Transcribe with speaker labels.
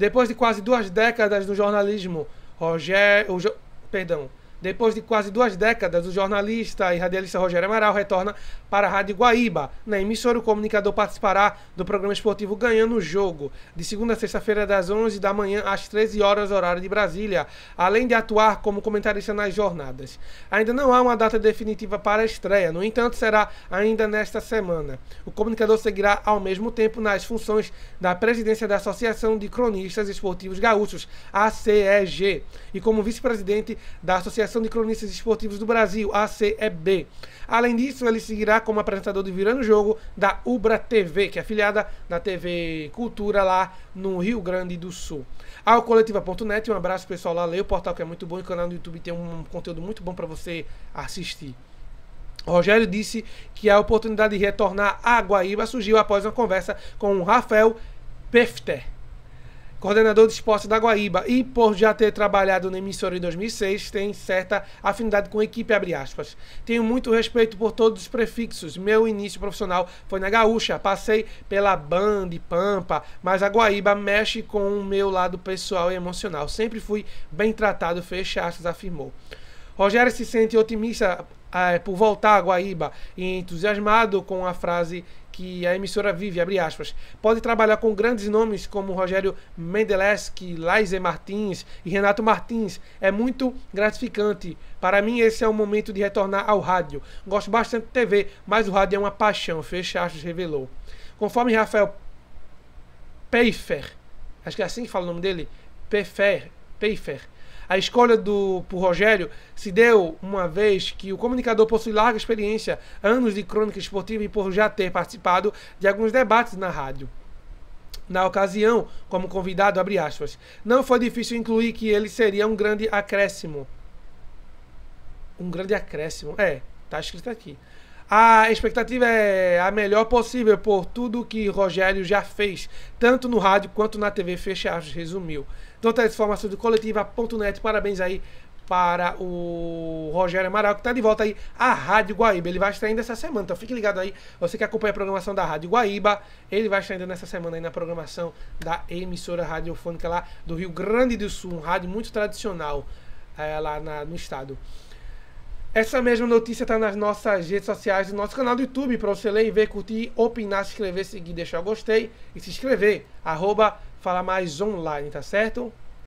Speaker 1: Depois de quase duas décadas no jornalismo, Rogério, perdão, depois de quase duas décadas, o jornalista e radialista Rogério Amaral retorna para a Rádio Guaíba. Na emissora, o comunicador participará do programa esportivo Ganhando o Jogo, de segunda a sexta-feira, das 11 da manhã às 13 horas, horário de Brasília, além de atuar como comentarista nas jornadas. Ainda não há uma data definitiva para a estreia, no entanto, será ainda nesta semana. O comunicador seguirá ao mesmo tempo nas funções da presidência da Associação de Cronistas Esportivos Gaúchos, ACEG, e como vice-presidente da Associação Associação de Cronistas Esportivos do Brasil, ACEB. Além disso, ele seguirá como apresentador de Virando Jogo da Ubra TV, que é afiliada da TV Cultura lá no Rio Grande do Sul. Ao coletiva.net, um abraço pessoal lá, leia o portal que é muito bom, e o canal do YouTube tem um conteúdo muito bom para você assistir. Rogério disse que a oportunidade de retornar à Guaíba surgiu após uma conversa com o Rafael Pefter, coordenador de esportes da Guaíba, e por já ter trabalhado na emissora em 2006, tem certa afinidade com a equipe, abre aspas. Tenho muito respeito por todos os prefixos. Meu início profissional foi na Gaúcha, passei pela Band, Pampa, mas a Guaíba mexe com o meu lado pessoal e emocional. Sempre fui bem tratado, fecha aspas, afirmou. Rogério se sente otimista é, por voltar a Guaíba e entusiasmado com a frase que a emissora vive, abre aspas. Pode trabalhar com grandes nomes como Rogério Mendeleski, Laise Martins e Renato Martins. É muito gratificante. Para mim, esse é o momento de retornar ao rádio. Gosto bastante de TV, mas o rádio é uma paixão, fecha aspas, revelou. Conforme Rafael Peifer, acho que é assim que fala o nome dele, Peifer, Pfeiffer a escolha do por Rogério se deu uma vez que o comunicador possui larga experiência, anos de crônica esportiva e por já ter participado de alguns debates na rádio na ocasião como convidado, abre aspas. Não foi difícil incluir que ele seria um grande acréscimo. Um grande acréscimo. É, tá escrito aqui. A expectativa é a melhor possível por tudo que Rogério já fez, tanto no rádio quanto na TV. Fecha resumiu. Então tá essa informação do coletiva.net. Parabéns aí para o Rogério Amaral, que está de volta aí à Rádio Guaíba. Ele vai estar ainda essa semana, então fique ligado aí. Você que acompanha a programação da Rádio Guaíba, ele vai estar ainda nessa semana aí na programação da emissora radiofônica lá do Rio Grande do Sul, um rádio muito tradicional é, lá na, no estado. Essa mesma notícia está nas nossas redes sociais, no nosso canal do YouTube, para você ler e ver, curtir, opinar, se inscrever, seguir, deixar o gostei e se inscrever. Arroba Fala Mais Online, tá certo?